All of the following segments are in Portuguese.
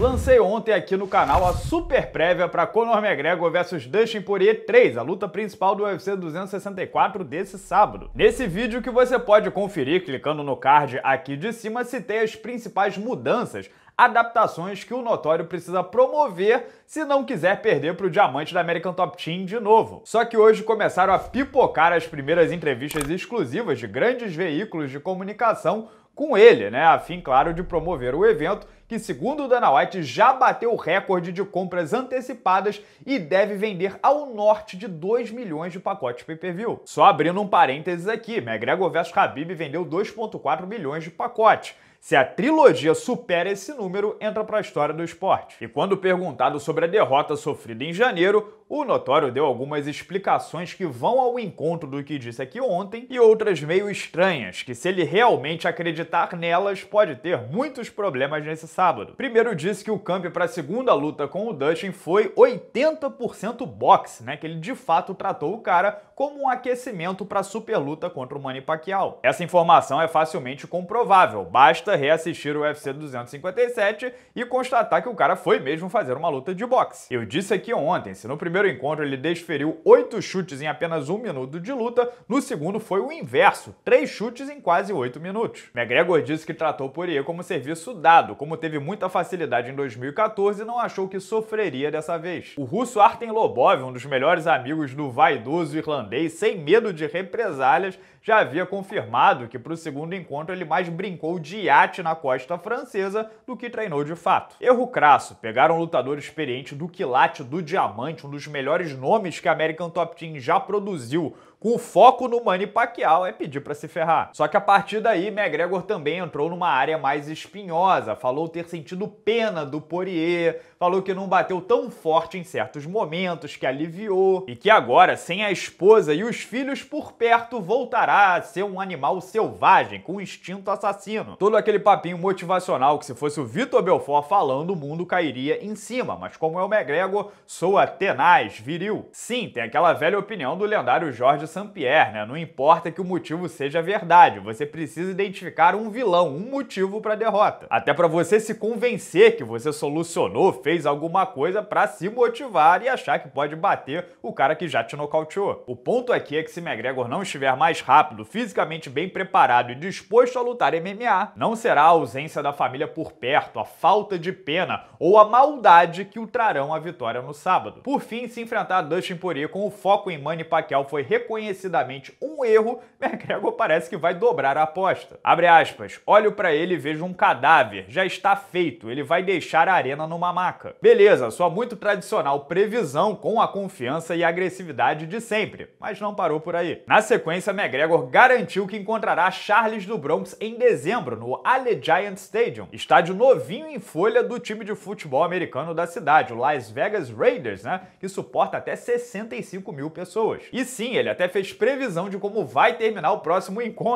Lancei ontem aqui no canal a super prévia para Conor McGregor versus Dustin Poirier 3, a luta principal do UFC 264 desse sábado. Nesse vídeo que você pode conferir clicando no card aqui de cima, citei as principais mudanças adaptações que o notório precisa promover se não quiser perder para o diamante da American Top Team de novo. Só que hoje começaram a pipocar as primeiras entrevistas exclusivas de grandes veículos de comunicação com ele, né? A fim, claro, de promover o evento que, segundo o Dana White, já bateu o recorde de compras antecipadas e deve vender ao norte de 2 milhões de pacotes pay-per-view. Só abrindo um parênteses aqui, McGregor vs Khabib vendeu 2.4 milhões de pacotes. Se a trilogia supera esse número, entra para a história do esporte. E quando perguntado sobre a derrota sofrida em janeiro, o notório deu algumas explicações que vão ao encontro do que disse aqui ontem e outras meio estranhas, que se ele realmente acreditar nelas, pode ter muitos problemas nesse sábado. Primeiro disse que o câmbio para a segunda luta com o Dustin foi 80% boxe, né, que ele de fato tratou o cara como um aquecimento para a super luta contra o Manny Pacquiao. Essa informação é facilmente comprovável, basta reassistir o UFC 257 e constatar que o cara foi mesmo fazer uma luta de boxe. Eu disse aqui ontem, se no primeiro primeiro encontro, ele desferiu oito chutes em apenas um minuto de luta, no segundo foi o inverso, três chutes em quase oito minutos. McGregor disse que tratou Poirier como serviço dado, como teve muita facilidade em 2014 e não achou que sofreria dessa vez. O russo Artem Lobov, um dos melhores amigos do vaidoso irlandês, sem medo de represálias, já havia confirmado que para o segundo encontro ele mais brincou de iate na costa francesa do que treinou de fato. Erro crasso, pegaram um lutador experiente do quilate do diamante, um dos melhores nomes que a American Top Team já produziu com foco no Manny Pacquiao, é pedir para se ferrar. Só que a partir daí, McGregor também entrou numa área mais espinhosa, falou ter sentido pena do Poirier, falou que não bateu tão forte em certos momentos, que aliviou, e que agora, sem a esposa e os filhos por perto, voltará a ser um animal selvagem, com instinto assassino. Todo aquele papinho motivacional que se fosse o Vitor Belfort falando, o mundo cairia em cima, mas como é o McGregor, soa tenaz, viril. Sim, tem aquela velha opinião do lendário Jorge Saint-Pierre, né? Não importa que o motivo seja verdade, você precisa identificar um vilão, um motivo para a derrota. Até para você se convencer que você solucionou, fez alguma coisa para se motivar e achar que pode bater o cara que já te nocauteou. O ponto aqui é que se McGregor não estiver mais rápido, fisicamente bem preparado e disposto a lutar MMA, não será a ausência da família por perto, a falta de pena ou a maldade que o trarão a vitória no sábado. Por fim, se enfrentar Dustin Poirier com o foco em Manny Pacquiao foi reconhecido reconhecidamente um erro, McGregor parece que vai dobrar a aposta. Abre aspas, olho para ele e vejo um cadáver, já está feito, ele vai deixar a arena numa maca. Beleza, sua muito tradicional previsão com a confiança e agressividade de sempre, mas não parou por aí. Na sequência, McGregor garantiu que encontrará Charles do Bronx em dezembro no Allegiant Stadium, estádio novinho em folha do time de futebol americano da cidade, o Las Vegas Raiders, né, que suporta até 65 mil pessoas. E sim, ele até fez previsão de como vai terminar o próximo encontro,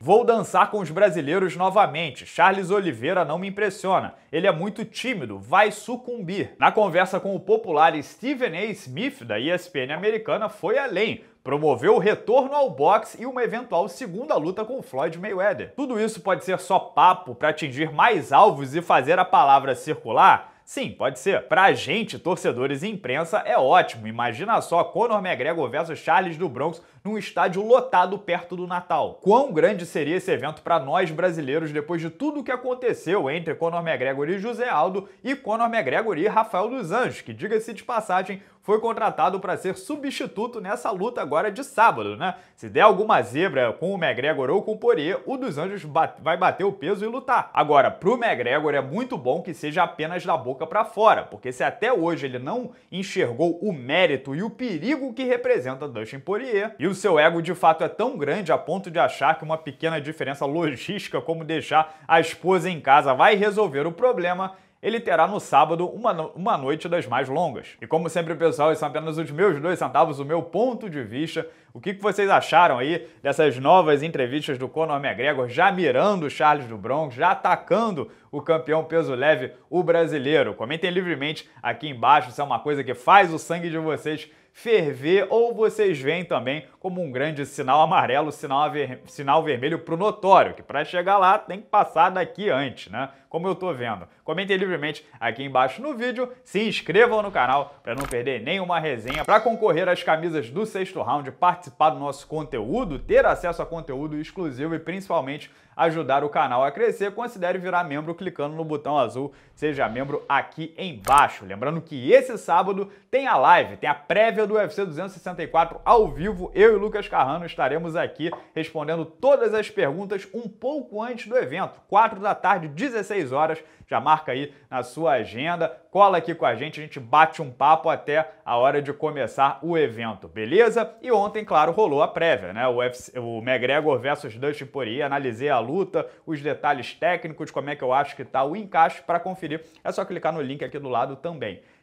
Vou dançar com os brasileiros novamente. Charles Oliveira não me impressiona. Ele é muito tímido, vai sucumbir. Na conversa com o popular Stephen A. Smith, da ESPN americana, foi além promoveu o retorno ao boxe e uma eventual segunda luta com Floyd Mayweather. Tudo isso pode ser só papo para atingir mais alvos e fazer a palavra circular? Sim, pode ser. Pra gente, torcedores e imprensa, é ótimo. Imagina só Conor McGregor versus Charles do Bronx num estádio lotado perto do Natal. Quão grande seria esse evento para nós brasileiros depois de tudo o que aconteceu entre Conor McGregor e José Aldo e Conor McGregor e Rafael dos Anjos, que diga-se de passagem, foi contratado para ser substituto nessa luta agora de sábado, né? Se der alguma zebra com o McGregor ou com o Poirier, o dos Anjos vai bater o peso e lutar. Agora, pro McGregor é muito bom que seja apenas da boca para fora, porque se até hoje ele não enxergou o mérito e o perigo que representa Dustin Poirier, e o seu ego de fato é tão grande a ponto de achar que uma pequena diferença logística como deixar a esposa em casa vai resolver o problema, ele terá no sábado uma, no uma noite das mais longas. E como sempre, pessoal, esses são apenas os meus dois centavos, o meu ponto de vista. O que, que vocês acharam aí dessas novas entrevistas do Conor McGregor, já mirando o Charles do Bronx, já atacando o campeão peso leve, o brasileiro? Comentem livremente aqui embaixo, isso é uma coisa que faz o sangue de vocês ferver, ou vocês veem também como um grande sinal amarelo, sinal, ver... sinal vermelho para o notório, que para chegar lá tem que passar daqui antes, né? Como eu estou vendo. Comentem livremente aqui embaixo no vídeo, se inscrevam no canal para não perder nenhuma resenha, para concorrer às camisas do sexto round, participar do nosso conteúdo, ter acesso a conteúdo exclusivo e principalmente ajudar o canal a crescer, considere virar membro clicando no botão azul Seja Membro aqui embaixo. Lembrando que esse sábado tem a live, tem a prévia do UFC 264 ao vivo, eu e Lucas Carrano estaremos aqui respondendo todas as perguntas um pouco antes do evento, 4 da tarde, 16 horas. Já marca aí na sua agenda, cola aqui com a gente, a gente bate um papo até a hora de começar o evento, beleza? E ontem, claro, rolou a prévia, né? O, UFC, o McGregor versus Dustin Poirier, analisei a luta, os detalhes técnicos, como é que eu acho que tá o encaixe para conferir. É só clicar no link aqui do lado também.